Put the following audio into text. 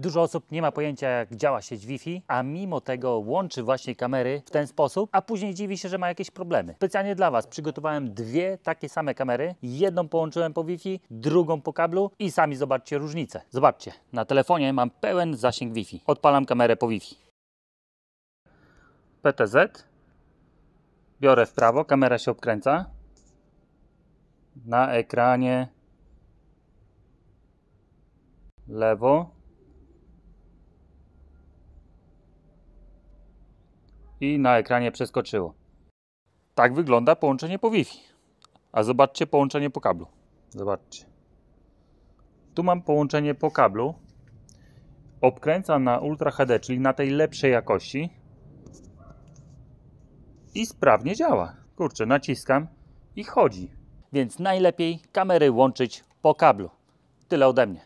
Dużo osób nie ma pojęcia, jak działa sieć Wi-Fi, a mimo tego łączy właśnie kamery w ten sposób, a później dziwi się, że ma jakieś problemy. Specjalnie dla Was przygotowałem dwie takie same kamery. Jedną połączyłem po Wi-Fi, drugą po kablu i sami zobaczcie różnicę. Zobaczcie, na telefonie mam pełen zasięg Wi-Fi. Odpalam kamerę po Wi-Fi. PTZ. Biorę w prawo, kamera się obkręca. Na ekranie lewo, i na ekranie przeskoczyło. Tak wygląda połączenie po Wi-Fi. A zobaczcie połączenie po kablu. Zobaczcie. Tu mam połączenie po kablu. Obkręca na Ultra HD, czyli na tej lepszej jakości. I sprawnie działa. Kurczę, naciskam i chodzi. Więc najlepiej kamery łączyć po kablu. Tyle ode mnie.